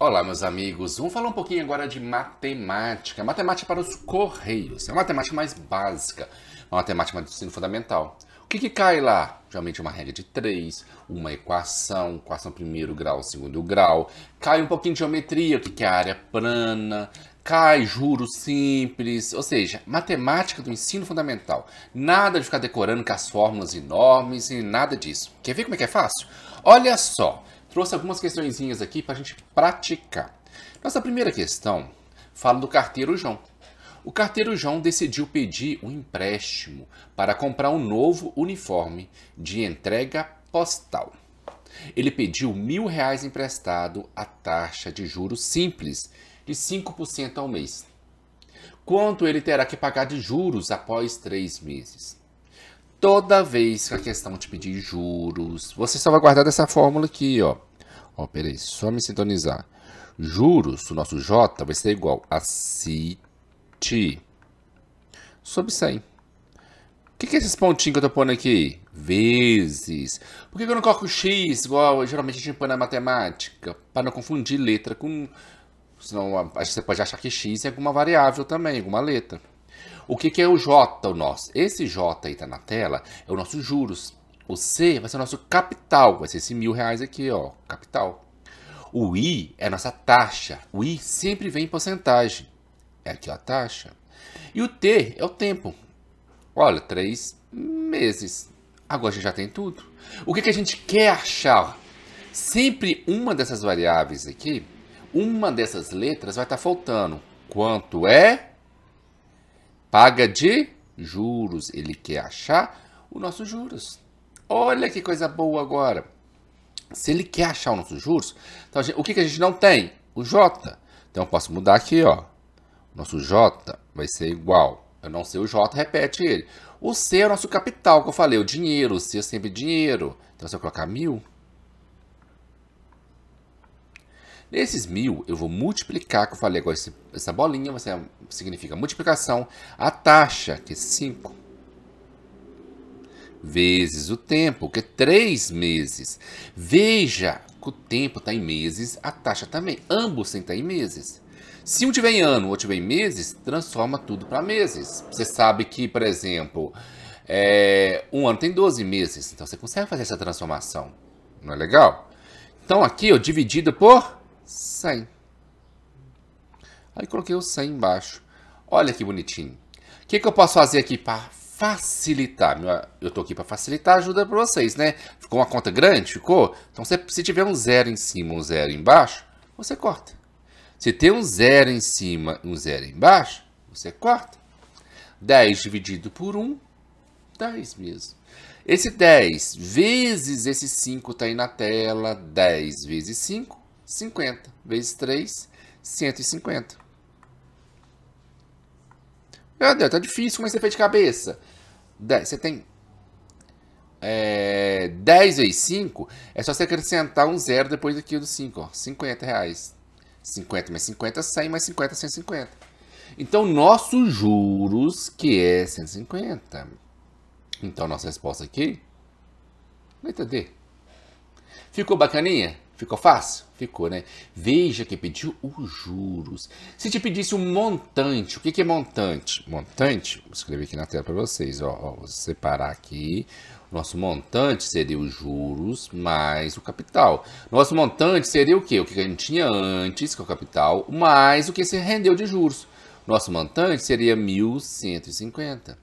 Olá, meus amigos. Vamos falar um pouquinho agora de matemática. Matemática para os correios. É uma matemática mais básica, é uma matemática do ensino fundamental. O que, que cai lá? Geralmente é uma regra de três, uma equação, equação primeiro grau, segundo grau. Cai um pouquinho de geometria, o que, que é a área plana. Cai juros simples, ou seja, matemática do ensino fundamental. Nada de ficar decorando com as fórmulas enormes e nada disso. Quer ver como é que é fácil? Olha só, trouxe algumas questõezinhas aqui para a gente praticar. Nossa primeira questão fala do carteiro João. O carteiro João decidiu pedir um empréstimo para comprar um novo uniforme de entrega postal. Ele pediu mil reais emprestado à taxa de juros simples de 5% ao mês. Quanto ele terá que pagar de juros após três meses? toda vez que a questão te pedir juros, você só vai guardar dessa fórmula aqui, ó. Ó, peraí, só me sintonizar. Juros, o nosso J vai ser igual a CIT sobre 100. O que, que é esses pontinhos que eu tô pondo aqui? Vezes. Por que, que eu não coloco X igual geralmente a gente põe na matemática? Para não confundir letra com... Senão você pode achar que X é alguma variável também, alguma letra. O que, que é o J, o nosso? Esse J aí tá na tela, é o nosso juros. O C vai ser o nosso capital, vai ser esse mil reais aqui, ó, capital. O I é a nossa taxa. O I sempre vem em porcentagem. É aqui ó, a taxa. E o T é o tempo. Olha, três meses. Agora a gente já tem tudo. O que, que a gente quer achar? Sempre uma dessas variáveis aqui, uma dessas letras vai estar tá faltando. Quanto é paga de juros. Ele quer achar os nossos juros. Olha que coisa boa agora. Se ele quer achar os nossos juros, então gente, o que, que a gente não tem? O J. Então eu posso mudar aqui, ó. Nosso J vai ser igual. Eu não sei o J, repete ele. O C é o nosso capital, que eu falei, o dinheiro. O C é sempre dinheiro. Então, se eu colocar mil, Nesses mil, eu vou multiplicar, que eu falei agora, esse, essa bolinha você, é, significa multiplicação. A taxa, que é 5, vezes o tempo, que é 3 meses. Veja que o tempo está em meses, a taxa também. Ambos têm que estar tá em meses. Se um tiver em ano, o outro tiver em meses, transforma tudo para meses. Você sabe que, por exemplo, é, um ano tem 12 meses, então você consegue fazer essa transformação. Não é legal? Então aqui eu dividido por 100. Aí coloquei o 100 embaixo. Olha que bonitinho. O que, que eu posso fazer aqui para facilitar? Eu estou aqui para facilitar ajuda para vocês, né? Ficou uma conta grande? Ficou? Então, se, se tiver um zero em cima um zero embaixo, você corta. Se tem um zero em cima um zero embaixo, você corta. 10 dividido por 1, 10 mesmo. Esse 10 vezes esse 5 está aí na tela, 10 vezes 5, 50 vezes 3, 150. Meu Deus, tá difícil como é você fez de cabeça. Você tem é, 10 vezes 5, é só você acrescentar um zero depois daquilo do 5, ó, 50 reais. 50 mais 50, 100 mais 50, 150. Então, nossos juros, que é 150. Então, nossa resposta aqui, letra D. Ficou bacaninha? Ficou fácil? Ficou, né? Veja que pediu os juros. Se te pedisse um montante, o que, é montante? Montante, vou escrever aqui na tela para vocês, ó, ó, vou separar aqui. Nosso montante seria os juros mais o capital. Nosso montante seria o quê? O que a gente tinha antes, que é o capital, mais o que se rendeu de juros. Nosso montante seria 1.150.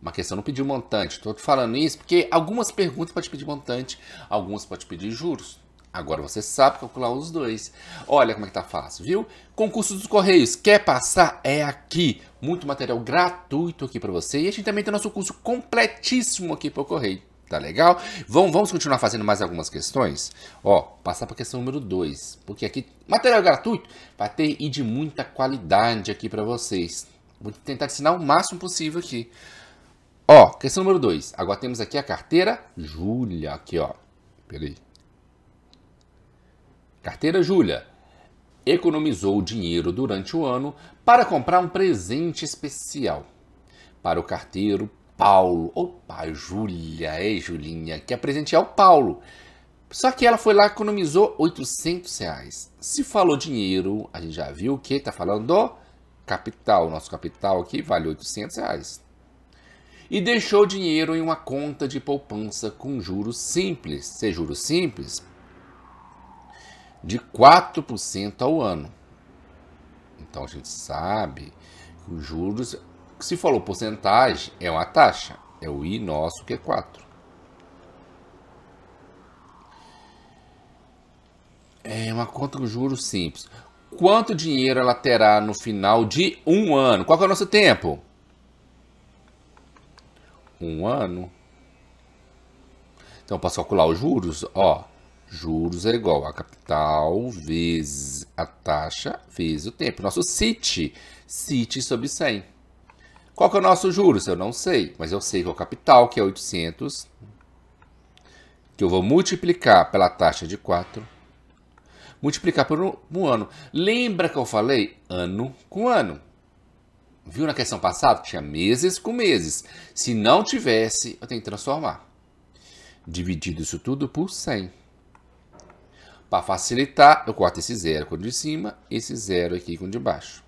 Uma questão não pedir montante. Estou te falando isso porque algumas perguntas pode pedir montante, algumas pode pedir juros. Agora você sabe calcular os dois. Olha como é que tá fácil, viu? Concurso dos Correios, quer passar? É aqui. Muito material gratuito aqui para você. E a gente também tem nosso curso completíssimo aqui para o Correio. Tá legal? Vamos, vamos continuar fazendo mais algumas questões? Ó, passar para a questão número 2. Porque aqui, material gratuito, vai ter e de muita qualidade aqui para vocês. Vou tentar ensinar o máximo possível aqui. Ó, questão número 2. Agora temos aqui a carteira Júlia, aqui, ó. Peraí. Carteira Júlia economizou dinheiro durante o ano para comprar um presente especial para o carteiro Paulo. Opa, Júlia, é Julinha, que é o Paulo. Só que ela foi lá e economizou 800 reais. Se falou dinheiro, a gente já viu o que está falando do capital. Nosso capital aqui vale 800 reais e deixou dinheiro em uma conta de poupança com juros simples. Se juros simples, de 4% ao ano. Então a gente sabe que os juros, se falou porcentagem, é uma taxa, é o I nosso que é 4. É uma conta com juros simples. Quanto dinheiro ela terá no final de um ano? Qual é o nosso tempo? um ano. Então, posso calcular os juros? Ó, juros é igual a capital vezes a taxa vezes o tempo. Nosso CIT, CIT sobre 100. Qual que é o nosso juros? Eu não sei, mas eu sei que é o capital, que é 800, que eu vou multiplicar pela taxa de 4, multiplicar por um, um ano. Lembra que eu falei ano com ano? Viu na questão passada? Tinha meses com meses. Se não tivesse, eu tenho que transformar. Dividido isso tudo por 100. Para facilitar, eu corto esse zero com o de cima, esse zero aqui com o de baixo.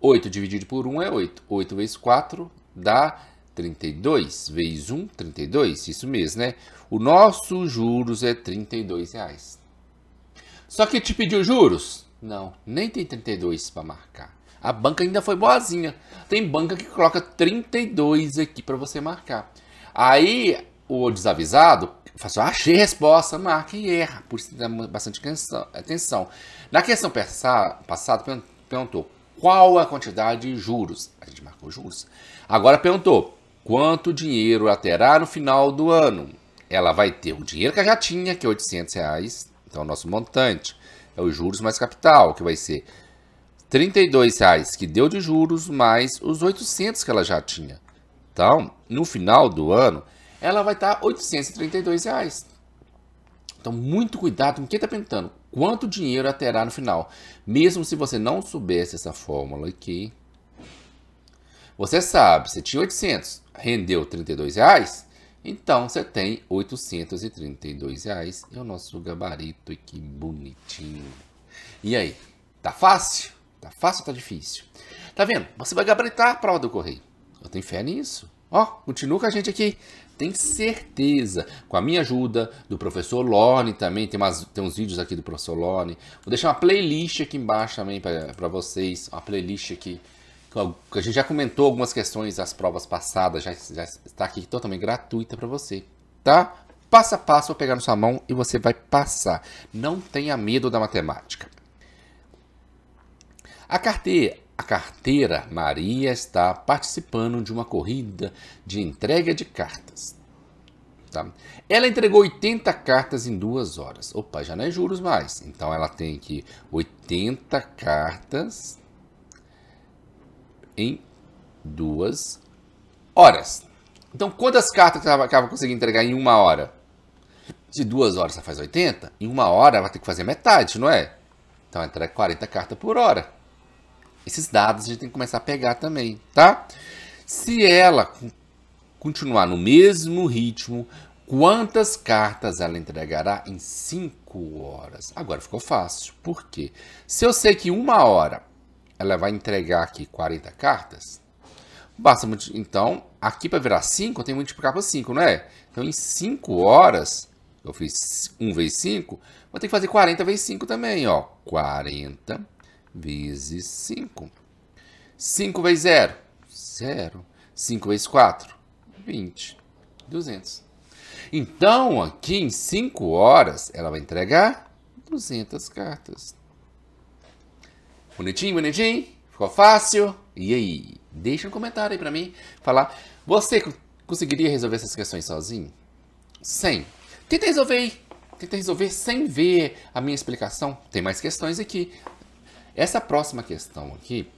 8 dividido por 1 é 8. 8 vezes 4 dá 32. Vezes 1, 32. Isso mesmo, né? O nosso juros é 32 reais. Só que te pediu juros? Não, nem tem 32 para marcar. A banca ainda foi boazinha. Tem banca que coloca 32 aqui para você marcar. Aí o desavisado faz assim, ah, achei resposta, marca e erra. Por isso dá bastante atenção. Na questão passada, perguntou qual a quantidade de juros. A gente marcou juros. Agora perguntou quanto dinheiro ela terá no final do ano. Ela vai ter o dinheiro que ela já tinha, que é 800 reais. Então, é o nosso montante é os juros mais capital, que vai ser 32 reais que deu de juros mais os 800 que ela já tinha. Então, no final do ano, ela vai estar 832 reais. Então, muito cuidado com quem está perguntando quanto dinheiro ela terá no final. Mesmo se você não soubesse essa fórmula aqui. Você sabe, você tinha 800, rendeu 32 reais, então você tem 832 reais. É o nosso gabarito aqui bonitinho. E aí, tá fácil? Tá fácil ou tá difícil? Tá vendo? Você vai gabaritar a prova do correio. Eu tenho fé nisso. Ó, continua com a gente aqui. Tem certeza. Com a minha ajuda, do professor Lorne também. Tem, umas, tem uns vídeos aqui do professor Lorne. Vou deixar uma playlist aqui embaixo também para vocês. Uma playlist aqui. A gente já comentou algumas questões das provas passadas. Já, já está aqui totalmente gratuita para você. Tá? Passo a passo, vou pegar na sua mão e você vai passar. Não tenha medo da matemática. A carteira, a carteira Maria está participando de uma corrida de entrega de cartas. Tá? Ela entregou 80 cartas em duas horas. Opa, já não é juros mais. Então ela tem que 80 cartas em duas horas. Então quantas cartas ela acaba conseguindo entregar em uma hora? De duas horas ela faz 80, em uma hora ela vai ter que fazer metade, não é? Então ela entrega 40 cartas por hora. Esses dados a gente tem que começar a pegar também, tá? Se ela continuar no mesmo ritmo, quantas cartas ela entregará em 5 horas? Agora ficou fácil. Por quê? Se eu sei que uma hora ela vai entregar aqui 40 cartas, basta então aqui para virar 5, eu tenho que multiplicar por 5, não é? Então em 5 horas eu fiz 1 vezes 5, vou ter que fazer 40 vezes 5 também, ó. 40 vezes 5. 5 vezes 0, 0. 5 vezes 4, 20. 200. Então, aqui em 5 horas, ela vai entregar 200 cartas. Bonitinho, bonitinho? Ficou fácil? E aí? Deixa um comentário aí pra mim falar. Você conseguiria resolver essas questões sozinho? Sem. Tenta resolver aí. Tenta resolver sem ver a minha explicação. Tem mais questões aqui. Essa próxima questão aqui,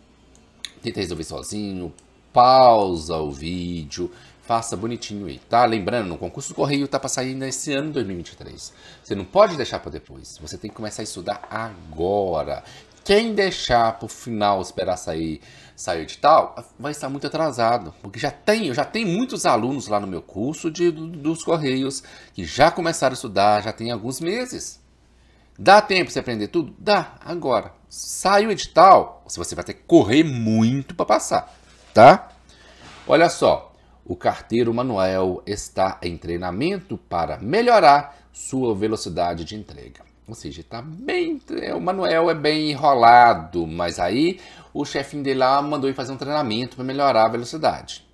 tenta resolver sozinho, pausa o vídeo, faça bonitinho aí, tá? Lembrando, o concurso do Correio tá para sair nesse ano 2023. Você não pode deixar para depois, você tem que começar a estudar agora. Quem deixar para o final esperar sair, sair de tal, vai estar muito atrasado, porque já tem, já tem muitos alunos lá no meu curso de, dos Correios que já começaram a estudar, já tem alguns meses. Dá tempo de você aprender tudo? Dá, agora. Sai o edital, você vai ter que correr muito para passar, tá? Olha só, o carteiro Manuel está em treinamento para melhorar sua velocidade de entrega. Ou seja, tá bem, é, o Manuel é bem enrolado, mas aí o chefinho dele lá mandou ele fazer um treinamento para melhorar a velocidade.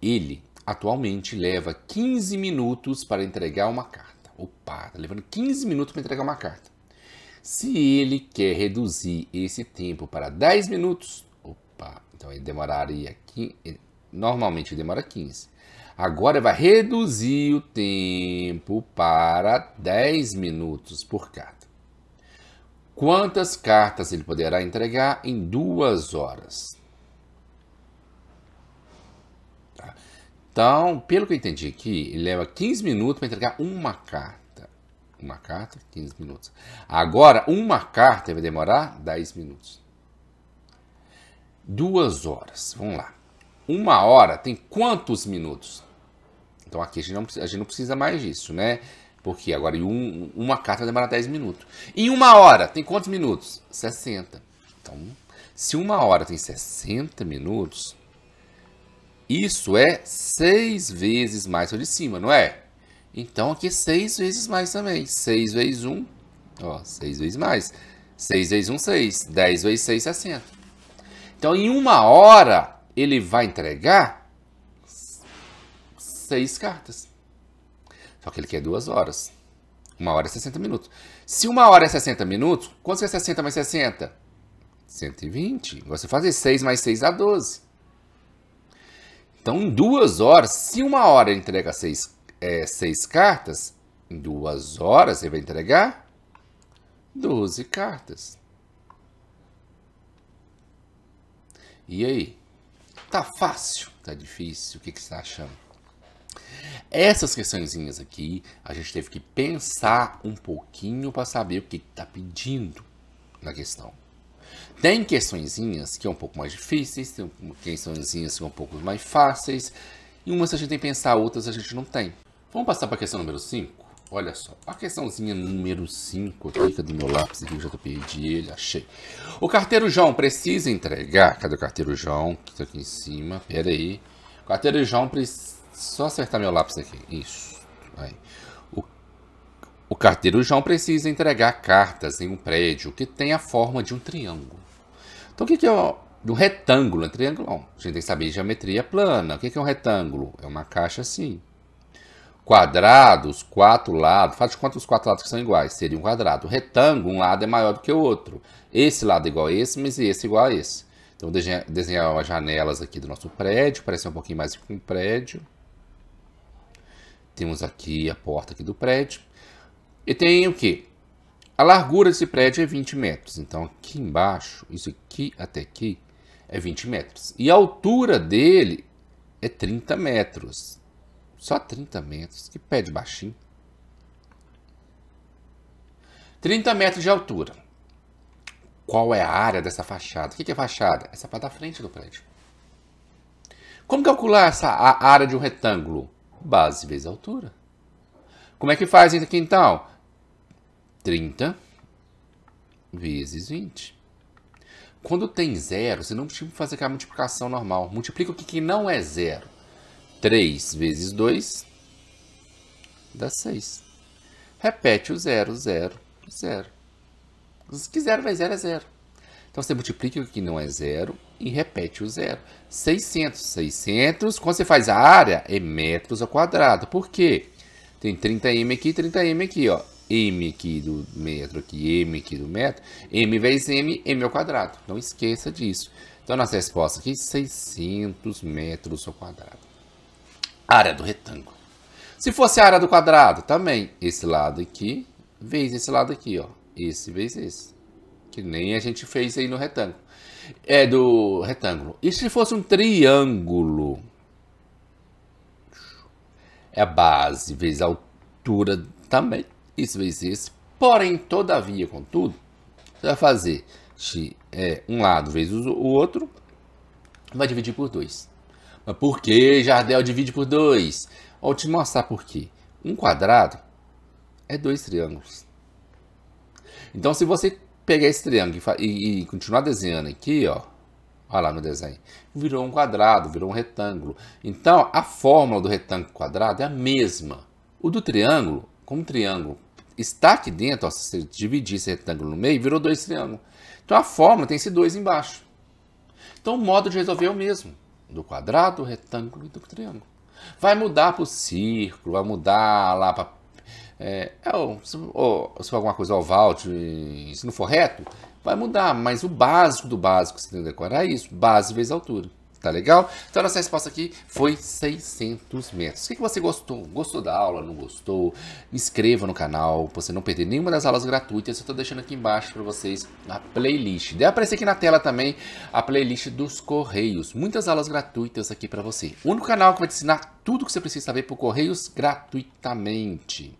Ele atualmente leva 15 minutos para entregar uma carta. Opa, tá levando 15 minutos para entregar uma carta. Se ele quer reduzir esse tempo para 10 minutos, opa, então ele demoraria aqui, normalmente demora 15. Agora vai reduzir o tempo para 10 minutos por carta. Quantas cartas ele poderá entregar em duas horas? Tá. Então, pelo que eu entendi aqui, ele leva 15 minutos para entregar uma carta uma carta, 15 minutos. Agora, uma carta vai demorar 10 minutos. Duas horas, vamos lá. Uma hora tem quantos minutos? Então aqui a gente não, a gente não precisa mais disso, né? Porque agora um, uma carta demora 10 minutos. Em uma hora tem quantos minutos? 60. Então, se uma hora tem 60 minutos, isso é 6 vezes mais o de cima, não é? Então, aqui 6 vezes mais também. 6 vezes 1, ó, 6 vezes mais. 6 vezes 1, 6. 10 vezes 6, 60. Então, em uma hora, ele vai entregar 6 cartas. Só que ele quer duas horas. Uma hora é 60 minutos. Se uma hora é 60 minutos, quanto é 60 mais 60? 120. Você fazer 6 mais 6 dá 12. Então, em duas horas, se uma hora entrega 6 é, seis cartas, em duas horas ele vai entregar 12 cartas. E aí? Tá fácil? Tá difícil? O que, que você tá achando? Essas questõezinhas aqui, a gente teve que pensar um pouquinho para saber o que está pedindo na questão. Tem questõezinhas que são é um pouco mais difíceis, tem questõezinhas que são é um pouco mais fáceis, e umas a gente tem que pensar, outras a gente não tem. Vamos passar para a questão número 5? Olha só, a questãozinha número 5 aqui, cadê é meu lápis aqui, já perdi ele, achei. O carteiro João precisa entregar, cadê o carteiro João, que tá aqui em cima, pera aí. O carteiro João precisa, só acertar meu lápis aqui, isso, O, o carteiro João precisa entregar cartas em um prédio que tem a forma de um triângulo. Então o que que é um retângulo? É um triângulo, a gente tem que saber geometria plana. O que que é um retângulo? É uma caixa assim. Quadrado, os quatro lados, faz de conta os quatro lados que são iguais, seria um quadrado. retângulo, um lado é maior do que o outro. Esse lado é igual a esse, mas esse é igual a esse. Então, desenhar as janelas aqui do nosso prédio, parece um pouquinho mais com um prédio. Temos aqui a porta aqui do prédio. E tem o que? A largura desse prédio é 20 metros. Então, aqui embaixo, isso aqui até aqui, é 20 metros. E a altura dele é 30 metros. Só 30 metros. Que pé de baixinho. 30 metros de altura. Qual é a área dessa fachada? O que é fachada? Essa parte da frente do prédio. Como calcular essa a área de um retângulo? Base vezes altura. Como é que faz aqui quintal? 30 vezes 20. Quando tem zero, você não precisa fazer aquela multiplicação normal. Multiplica o que não é zero. 3 vezes 2 dá 6. Repete o 0, 0, 0. Se quiser, vai 0 é 0. Então, você multiplica o que não é 0 e repete o 0. 600. 600, quando você faz a área, é metros ao quadrado. Por quê? Tem 30m aqui e 30m aqui, ó. m aqui do metro aqui, m aqui do metro. m vezes m, m ao quadrado. Não esqueça disso. Então, nossa resposta aqui, 600 metros ao quadrado área do retângulo. Se fosse a área do quadrado, também esse lado aqui vezes esse lado aqui, ó. Esse vezes esse. Que nem a gente fez aí no retângulo. É do retângulo. E se fosse um triângulo? É a base vezes a altura também. Isso vezes esse. Porém, todavia, contudo, você vai fazer é, um lado vezes o outro, vai dividir por 2. Por que Jardel divide por 2? Vou te mostrar por quê. Um quadrado é dois triângulos. Então, se você pegar esse triângulo e, e continuar desenhando aqui, ó, olha lá no desenho, virou um quadrado, virou um retângulo. Então, a fórmula do retângulo quadrado é a mesma. O do triângulo, como o triângulo está aqui dentro, ó, se você dividir esse retângulo no meio, virou dois triângulos. Então, a fórmula tem esse 2 embaixo. Então, o modo de resolver é o mesmo do quadrado, do retângulo e do triângulo. Vai mudar para o círculo, vai mudar lá para. É, ou, é ou, se for alguma coisa oval, de, se não for reto, vai mudar, mas o básico do básico que você tem que decorar é isso: base vezes altura. Tá legal? Então, nossa resposta aqui foi 600 metros. O que, você gostou? Gostou da aula? Não gostou? Inscreva no canal para você não perder nenhuma das aulas gratuitas. Eu estou deixando aqui embaixo para vocês a playlist. Deve aparecer aqui na tela também a playlist dos Correios. Muitas aulas gratuitas aqui para você. O único canal que vai te ensinar tudo que você precisa saber por Correios gratuitamente.